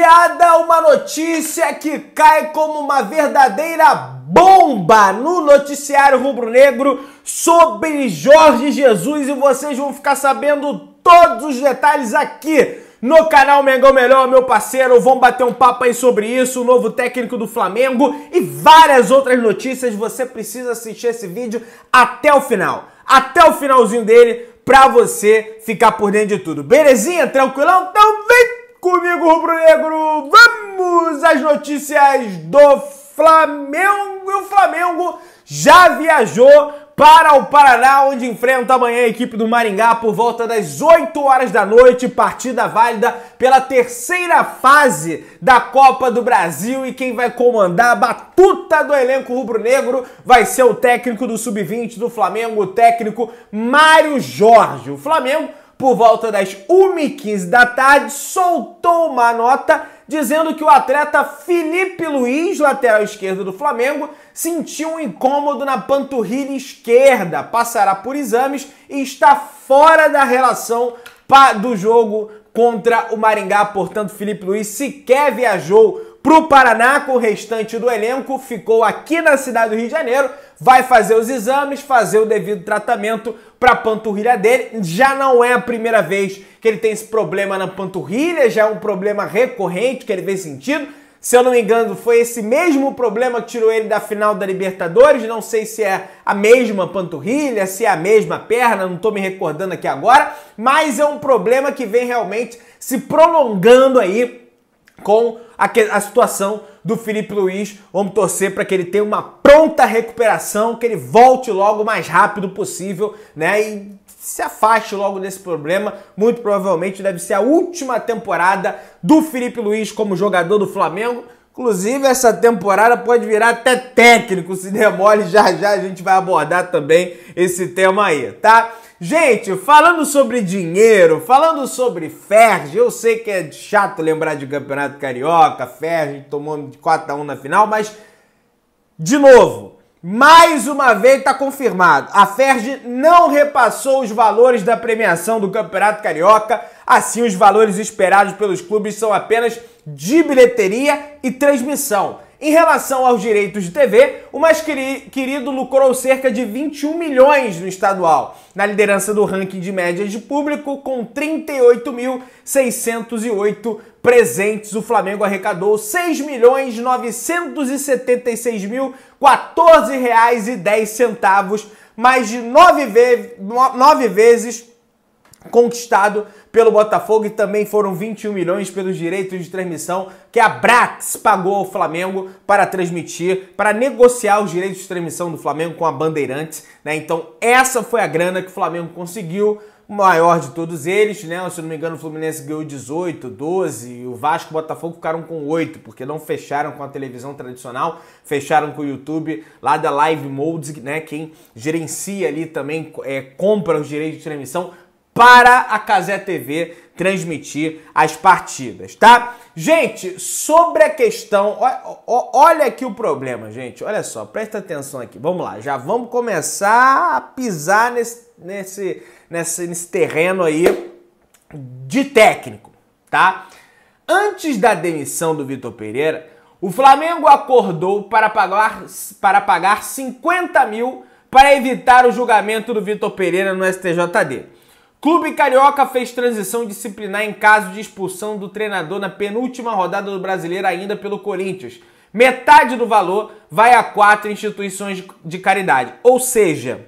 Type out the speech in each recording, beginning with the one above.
Rapaziada, uma notícia que cai como uma verdadeira bomba no noticiário rubro-negro sobre Jorge Jesus e vocês vão ficar sabendo todos os detalhes aqui no canal Mengão Melhor, meu parceiro. Vamos bater um papo aí sobre isso, o novo técnico do Flamengo e várias outras notícias. Você precisa assistir esse vídeo até o final. Até o finalzinho dele pra você ficar por dentro de tudo. Belezinha? Tranquilão? Então vem Comigo, Rubro Negro, vamos às notícias do Flamengo. E o Flamengo já viajou para o Paraná, onde enfrenta amanhã a equipe do Maringá por volta das 8 horas da noite, partida válida pela terceira fase da Copa do Brasil e quem vai comandar a batuta do elenco rubro-negro vai ser o técnico do sub-20 do Flamengo, o técnico Mário Jorge. O Flamengo por volta das 1h15 da tarde, soltou uma nota dizendo que o atleta Felipe Luiz, lateral esquerdo do Flamengo, sentiu um incômodo na panturrilha esquerda, passará por exames e está fora da relação do jogo contra o Maringá. Portanto, Felipe Luiz sequer viajou para o Paraná, com o restante do elenco, ficou aqui na cidade do Rio de Janeiro, vai fazer os exames, fazer o devido tratamento para a panturrilha dele. Já não é a primeira vez que ele tem esse problema na panturrilha, já é um problema recorrente que ele vem sentindo. Se eu não me engano, foi esse mesmo problema que tirou ele da final da Libertadores. Não sei se é a mesma panturrilha, se é a mesma perna, não estou me recordando aqui agora, mas é um problema que vem realmente se prolongando aí com a, a, situação do Felipe Luiz. Vamos torcer para que ele tenha uma pronta recuperação, que ele volte logo o mais rápido possível, né? E se afaste logo desse problema. Muito provavelmente deve ser a última temporada do Felipe Luiz como jogador do Flamengo. Inclusive, essa temporada pode virar até técnico, se demore, já já a gente vai abordar também esse tema aí, tá? Gente, falando sobre dinheiro, falando sobre Ferg, eu sei que é chato lembrar de Campeonato Carioca, Ferg tomou de 4 a 1 na final, mas de novo, mais uma vez está confirmado. A Ferg não repassou os valores da premiação do Campeonato Carioca, assim os valores esperados pelos clubes são apenas de bilheteria e transmissão. Em relação aos direitos de TV, o mais querido lucrou cerca de 21 milhões no estadual, na liderança do ranking de médias de público, com 38.608 presentes, o Flamengo arrecadou R$ reais e 10 centavos, mais de nove, ve nove vezes conquistado pelo Botafogo e também foram 21 milhões pelos direitos de transmissão que a Brax pagou ao Flamengo para transmitir, para negociar os direitos de transmissão do Flamengo com a Bandeirantes, né? Então, essa foi a grana que o Flamengo conseguiu, o maior de todos eles, né? Se não me engano, o Fluminense ganhou 18, 12, e o Vasco e o Botafogo ficaram com 8, porque não fecharam com a televisão tradicional, fecharam com o YouTube lá da Live Modes, né? Quem gerencia ali também é, compra os direitos de transmissão para a Casé TV transmitir as partidas, tá? Gente, sobre a questão, olha aqui o problema, gente. Olha só, presta atenção aqui. Vamos lá, já vamos começar a pisar nesse, nesse, nesse, nesse terreno aí de técnico, tá? Antes da demissão do Vitor Pereira, o Flamengo acordou para pagar, para pagar 50 mil para evitar o julgamento do Vitor Pereira no STJD. Clube Carioca fez transição disciplinar em caso de expulsão do treinador na penúltima rodada do Brasileiro ainda pelo Corinthians. Metade do valor vai a quatro instituições de caridade. Ou seja,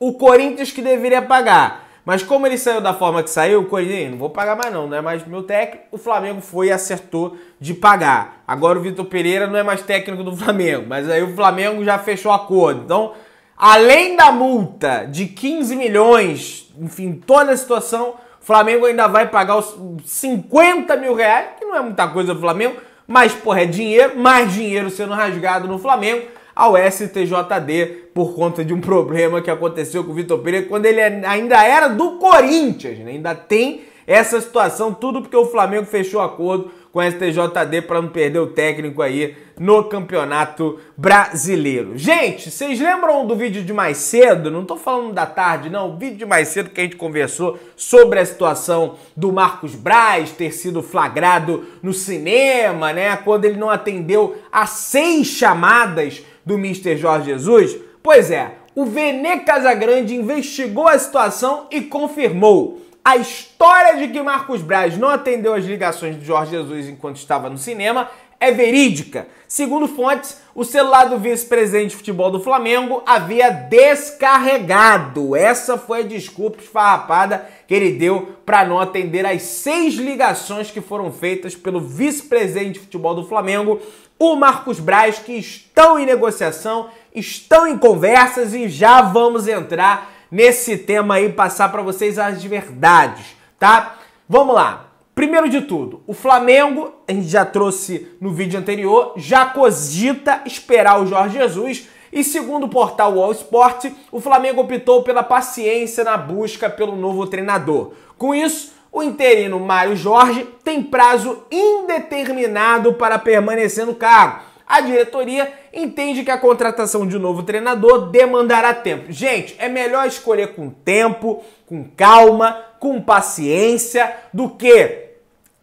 o Corinthians que deveria pagar. Mas como ele saiu da forma que saiu, o Corinthians, não vou pagar mais não, não é mais meu técnico. O Flamengo foi e acertou de pagar. Agora o Vitor Pereira não é mais técnico do Flamengo, mas aí o Flamengo já fechou acordo. Então, além da multa de 15 milhões enfim, toda a situação, o Flamengo ainda vai pagar os 50 mil reais, que não é muita coisa pro Flamengo, mas, porra, é dinheiro, mais dinheiro sendo rasgado no Flamengo ao STJD por conta de um problema que aconteceu com o Vitor Pereira quando ele é, ainda era do Corinthians, né? ainda tem essa situação, tudo porque o Flamengo fechou acordo com a STJD para não perder o técnico aí no Campeonato Brasileiro. Gente, vocês lembram do vídeo de mais cedo? Não estou falando da tarde, não. O vídeo de mais cedo que a gente conversou sobre a situação do Marcos Braz ter sido flagrado no cinema, né? Quando ele não atendeu a seis chamadas do Mr. Jorge Jesus. Pois é, o Vene Casagrande investigou a situação e confirmou. A história de que Marcos Braz não atendeu as ligações de Jorge Jesus enquanto estava no cinema é verídica. Segundo fontes, o celular do vice-presidente de futebol do Flamengo havia descarregado. Essa foi a desculpa esfarrapada que ele deu para não atender as seis ligações que foram feitas pelo vice-presidente de futebol do Flamengo, o Marcos Braz, que estão em negociação, estão em conversas e já vamos entrar nesse tema aí, passar para vocês as verdades, tá? Vamos lá. Primeiro de tudo, o Flamengo, a gente já trouxe no vídeo anterior, já cogita esperar o Jorge Jesus. E segundo o portal All Sport, o Flamengo optou pela paciência na busca pelo novo treinador. Com isso, o interino Mário Jorge tem prazo indeterminado para permanecer no cargo a diretoria entende que a contratação de um novo treinador demandará tempo. Gente, é melhor escolher com tempo, com calma, com paciência, do que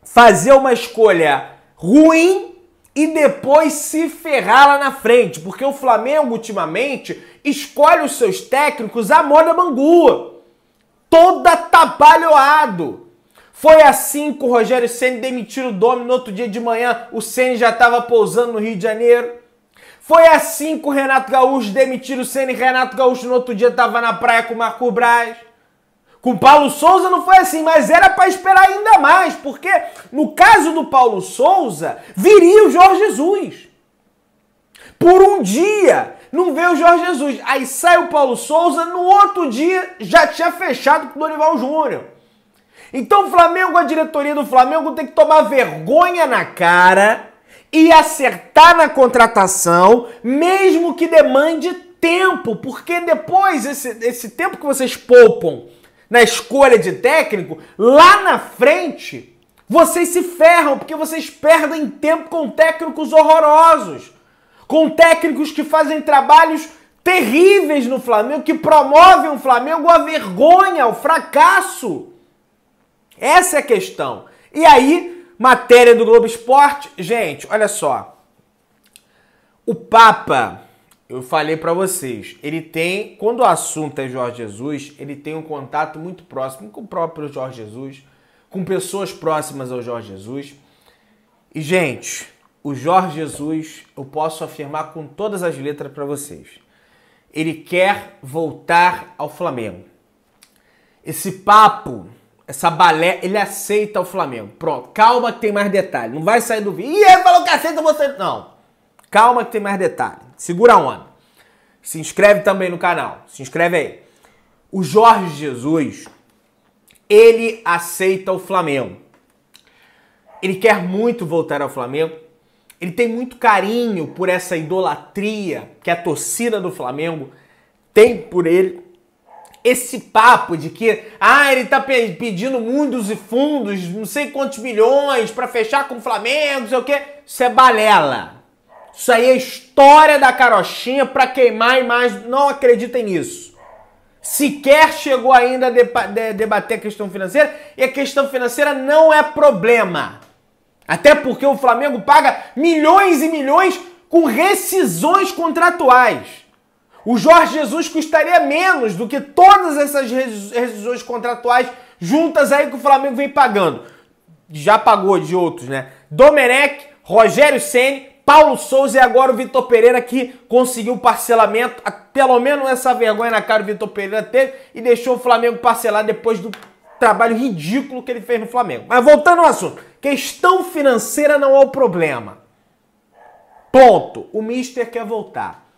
fazer uma escolha ruim e depois se ferrar lá na frente, porque o Flamengo ultimamente escolhe os seus técnicos à moda Bangu, toda atabalhoado foi assim que o Rogério Ceni demitiu o Domi no outro dia de manhã, o Ceni já estava pousando no Rio de Janeiro. Foi assim que o Renato Gaúcho demitiu o Ceni, Renato Gaúcho no outro dia estava na praia com o Marco Braz. Com o Paulo Souza não foi assim, mas era para esperar ainda mais, porque no caso do Paulo Souza, viria o Jorge Jesus. Por um dia, não veio o Jorge Jesus. Aí sai o Paulo Souza, no outro dia já tinha fechado com o Dorival Júnior. Então o Flamengo, a diretoria do Flamengo tem que tomar vergonha na cara e acertar na contratação, mesmo que demande tempo, porque depois esse, esse tempo que vocês poupam na escolha de técnico, lá na frente vocês se ferram porque vocês perdem tempo com técnicos horrorosos, com técnicos que fazem trabalhos terríveis no Flamengo, que promovem o Flamengo à vergonha, ao fracasso. Essa é a questão. E aí, matéria do Globo Esporte, gente, olha só. O Papa, eu falei para vocês, ele tem, quando o assunto é Jorge Jesus, ele tem um contato muito próximo com o próprio Jorge Jesus, com pessoas próximas ao Jorge Jesus. E gente, o Jorge Jesus, eu posso afirmar com todas as letras para vocês. Ele quer voltar ao Flamengo. Esse papo essa balé, ele aceita o Flamengo. Pronto, calma que tem mais detalhe. Não vai sair do vídeo. Ih, ele falou que aceita você. Não. Calma que tem mais detalhe. Segura a onda. Se inscreve também no canal. Se inscreve aí. O Jorge Jesus, ele aceita o Flamengo. Ele quer muito voltar ao Flamengo. Ele tem muito carinho por essa idolatria que a torcida do Flamengo tem por ele esse papo de que ah, ele tá pedindo mundos e fundos, não sei quantos milhões para fechar com o Flamengo, não sei o quê. Isso é balela. Isso aí é história da carochinha para queimar e mais Não acreditem nisso. Sequer chegou ainda a debater a questão financeira e a questão financeira não é problema. Até porque o Flamengo paga milhões e milhões com rescisões contratuais. O Jorge Jesus custaria menos do que todas essas rescisões contratuais juntas aí que o Flamengo vem pagando. Já pagou de outros, né? Domenech, Rogério Ceni, Paulo Souza e agora o Vitor Pereira que conseguiu parcelamento. Pelo menos essa vergonha na cara o Vitor Pereira teve e deixou o Flamengo parcelar depois do trabalho ridículo que ele fez no Flamengo. Mas voltando ao assunto, questão financeira não é o problema. Ponto. O Mister quer voltar.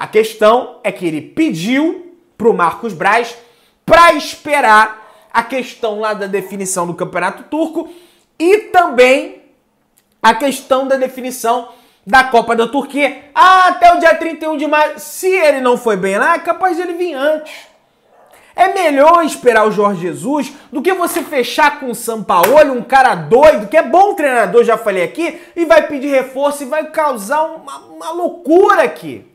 A questão é que ele pediu para o Marcos Braz para esperar a questão lá da definição do Campeonato Turco e também a questão da definição da Copa da Turquia. Ah, até o dia 31 de maio. Se ele não foi bem lá, é capaz ele vir antes. É melhor esperar o Jorge Jesus do que você fechar com o Sampaoli, um cara doido, que é bom treinador, já falei aqui, e vai pedir reforço e vai causar uma, uma loucura aqui.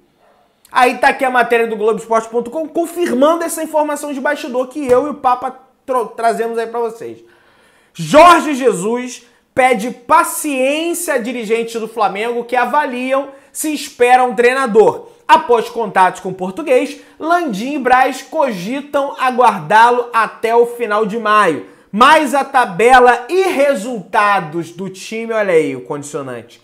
Aí tá aqui a matéria do Globoesporte.com confirmando essa informação de bastidor que eu e o Papa trazemos aí para vocês. Jorge Jesus pede paciência a dirigentes do Flamengo que avaliam se espera um treinador. Após contatos com o português, Landim e Braz cogitam aguardá-lo até o final de maio. Mas a tabela e resultados do time, olha aí o condicionante,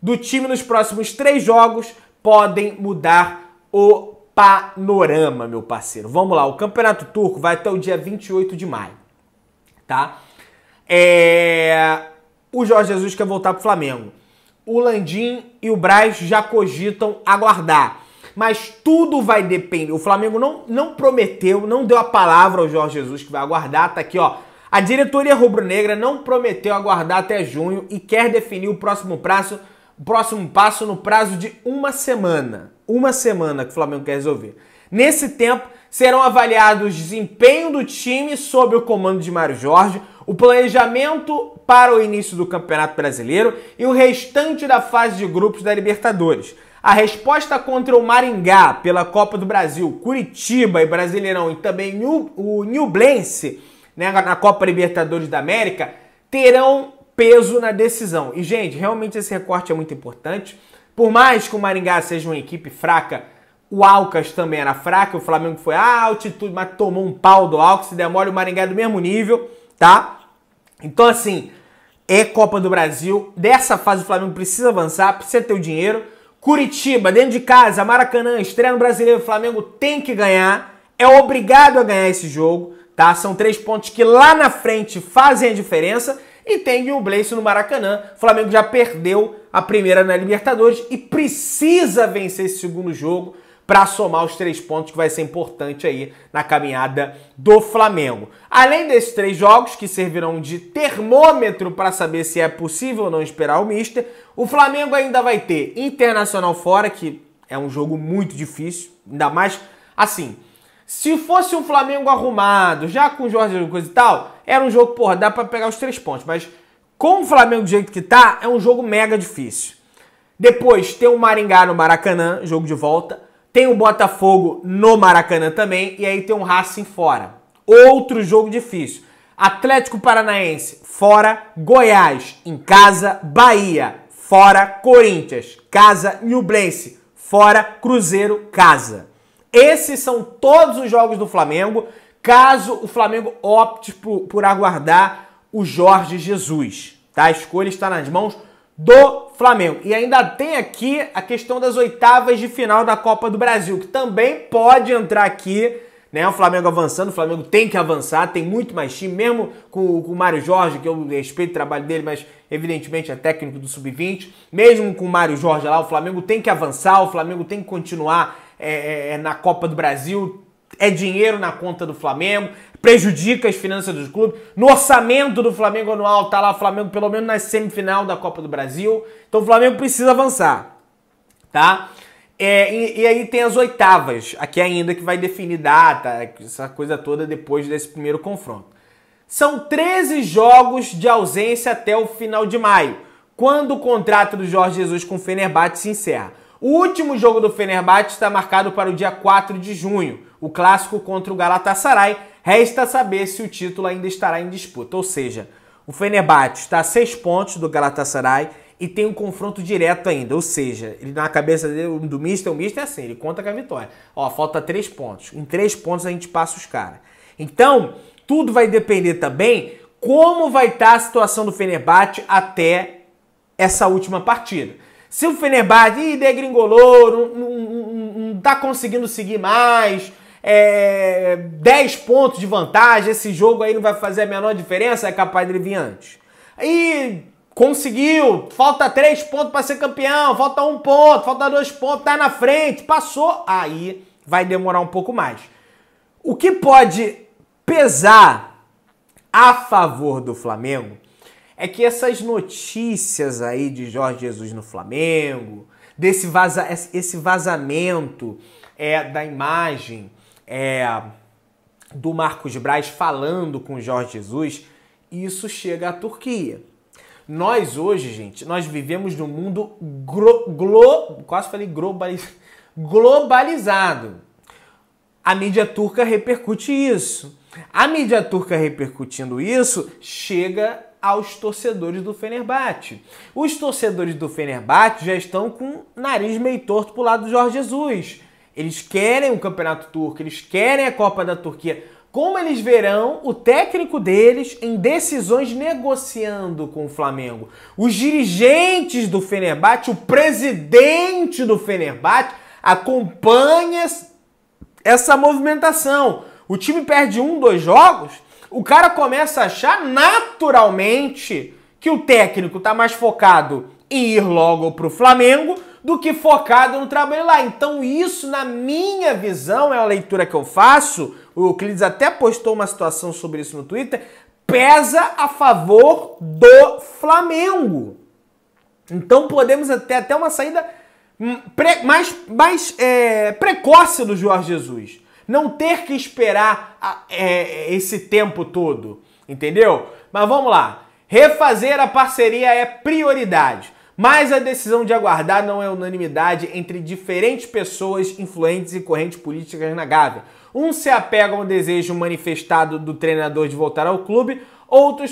do time nos próximos três jogos podem mudar o panorama, meu parceiro. Vamos lá, o Campeonato Turco vai até o dia 28 de maio, tá? É... O Jorge Jesus quer voltar pro Flamengo. O Landim e o Braz já cogitam aguardar. Mas tudo vai depender. O Flamengo não, não prometeu, não deu a palavra ao Jorge Jesus que vai aguardar. Tá aqui, ó. A diretoria rubro-negra não prometeu aguardar até junho e quer definir o próximo prazo próximo passo no prazo de uma semana. Uma semana que o Flamengo quer resolver. Nesse tempo, serão avaliados o desempenho do time sob o comando de Mário Jorge, o planejamento para o início do Campeonato Brasileiro e o restante da fase de grupos da Libertadores. A resposta contra o Maringá pela Copa do Brasil, Curitiba e Brasileirão e também o Nublense né, na Copa Libertadores da América terão peso na decisão. E, gente, realmente esse recorte é muito importante. Por mais que o Maringá seja uma equipe fraca, o Alcas também era fraco, o Flamengo foi a altitude, mas tomou um pau do Alcas, se demora, o Maringá é do mesmo nível, tá? Então, assim, é Copa do Brasil. Dessa fase o Flamengo precisa avançar, precisa ter o dinheiro. Curitiba, dentro de casa, Maracanã, estreia no Brasileiro, o Flamengo tem que ganhar, é obrigado a ganhar esse jogo, tá? São três pontos que lá na frente fazem a diferença e tem o Blaise no Maracanã. O Flamengo já perdeu a primeira na Libertadores e precisa vencer esse segundo jogo para somar os três pontos que vai ser importante aí na caminhada do Flamengo. Além desses três jogos que servirão de termômetro para saber se é possível ou não esperar o Mister, o Flamengo ainda vai ter Internacional fora, que é um jogo muito difícil, ainda mais assim. Se fosse um Flamengo arrumado, já com Jorge coisa e tal, era um jogo, porra, dá pra pegar os três pontos. Mas com o Flamengo do jeito que tá, é um jogo mega difícil. Depois tem o Maringá no Maracanã, jogo de volta. Tem o Botafogo no Maracanã também. E aí tem o Racing fora. Outro jogo difícil. Atlético Paranaense fora. Goiás em casa. Bahia fora. Corinthians casa. Nublense fora. Cruzeiro casa. Esses são todos os jogos do Flamengo, caso o Flamengo opte por, por aguardar o Jorge Jesus. Tá? A escolha está nas mãos do Flamengo. E ainda tem aqui a questão das oitavas de final da Copa do Brasil, que também pode entrar aqui, né? O Flamengo avançando, o Flamengo tem que avançar, tem muito mais time, mesmo com, com o Mário Jorge, que eu respeito o trabalho dele, mas evidentemente é técnico do Sub-20. Mesmo com o Mário Jorge lá, o Flamengo tem que avançar, o Flamengo tem que continuar é, é, é, na Copa do Brasil, é dinheiro na conta do Flamengo, prejudica as finanças dos clubes. No orçamento do Flamengo anual tá lá o Flamengo pelo menos na semifinal da Copa do Brasil. Então o Flamengo precisa avançar, tá? É, e, e, aí tem as oitavas, aqui ainda que vai definir data, essa coisa toda depois desse primeiro confronto. São 13 jogos de ausência até o final de maio, quando o contrato do Jorge Jesus com o Fenerbahçe se encerra. O último jogo do Fenerbahçe está marcado para o dia 4 de junho, o clássico contra o Galatasaray. Resta saber se o título ainda estará em disputa, ou seja, o Fenerbahçe está a 6 pontos do Galatasaray e tem um confronto direto ainda, ou seja, ele na cabeça dele, do mister, o é mister é assim, ele conta com a vitória. Ó, falta 3 pontos. Em 3 pontos a gente passa os caras. Então, tudo vai depender também como vai estar tá a situação do Fenerbahçe até essa última partida. Se o Fenerbahçe ih, degringolou, não, não, não, tá conseguindo seguir mais, é, 10 pontos de vantagem, esse jogo aí não vai fazer a menor diferença, é capaz de vir antes. E conseguiu, falta 3 pontos para ser campeão, falta 1 ponto, falta 2 pontos, tá na frente, passou, aí vai demorar um pouco mais. O que pode pesar a favor do Flamengo é que essas notícias aí de Jorge Jesus no Flamengo, desse vaza, esse vazamento é, da imagem é, do Marcos Braz falando com Jorge Jesus, isso chega à Turquia. Nós hoje, gente, nós vivemos num mundo glo quase falei globaliz, globalizado. A mídia turca repercute isso. A mídia turca repercutindo isso chega aos torcedores do Fenerbahçe. Os torcedores do Fenerbahçe já estão com o nariz meio torto para o lado do Jorge Jesus. Eles querem o Campeonato Turco, eles querem a Copa da Turquia. Como eles verão o técnico deles em decisões negociando com o Flamengo? Os dirigentes do Fenerbahçe, o presidente do Fenerbahçe acompanha essa movimentação. O time perde um, dois jogos, o cara começa a achar naturalmente que o técnico está mais focado em ir logo para o Flamengo do que focado no trabalho lá. Então, isso, na minha visão, é a leitura que eu faço. O Euclides até postou uma situação sobre isso no Twitter. Pesa a favor do Flamengo. Então, podemos até até uma saída mais, mais é, precoce do Jorge Jesus. Não ter que esperar a, é, esse tempo todo, entendeu? Mas vamos lá. Refazer a parceria é prioridade, mas a decisão de aguardar não é unanimidade entre diferentes pessoas influentes e correntes políticas na Gávea. Uns se apegam ao desejo manifestado do treinador de voltar ao clube, outros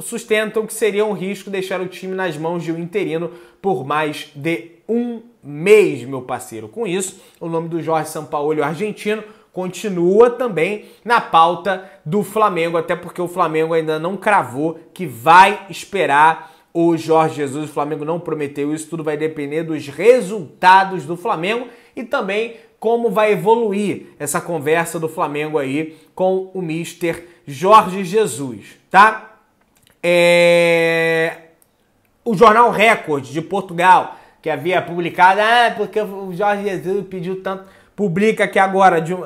sustentam que seria um risco deixar o time nas mãos de um interino por mais de um mês, meu parceiro. Com isso, o nome do Jorge Sampaoli, argentino, continua também na pauta do Flamengo, até porque o Flamengo ainda não cravou que vai esperar o Jorge Jesus. O Flamengo não prometeu isso, tudo vai depender dos resultados do Flamengo e também como vai evoluir essa conversa do Flamengo aí com o Mister Jorge Jesus, tá? É... O jornal Record de Portugal que havia publicado, ah, porque o Jorge Jesus pediu tanto. Publica que agora de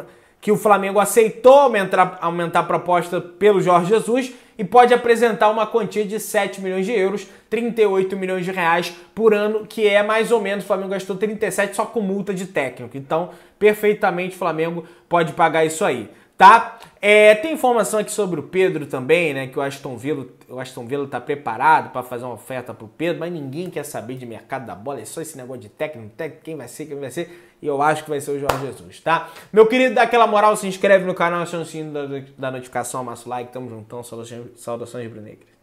que o Flamengo aceitou aumentar, aumentar a proposta pelo Jorge Jesus e pode apresentar uma quantia de 7 milhões de euros, 38 milhões de reais por ano, que é mais ou menos, o Flamengo gastou 37 só com multa de técnico. Então, perfeitamente o Flamengo pode pagar isso aí tá? É, tem informação aqui sobre o Pedro também, né? Que o Aston Villa, o Aston Villa tá preparado para fazer uma oferta pro Pedro, mas ninguém quer saber de mercado da bola, é só esse negócio de técnico, técnico, quem vai ser, quem vai ser. E eu acho que vai ser o Jorge Jesus, tá? Meu querido, dá aquela moral, se inscreve no canal, aciona o sininho da, da notificação, amassa o like, tamo juntão, saudações, saudações brunegras.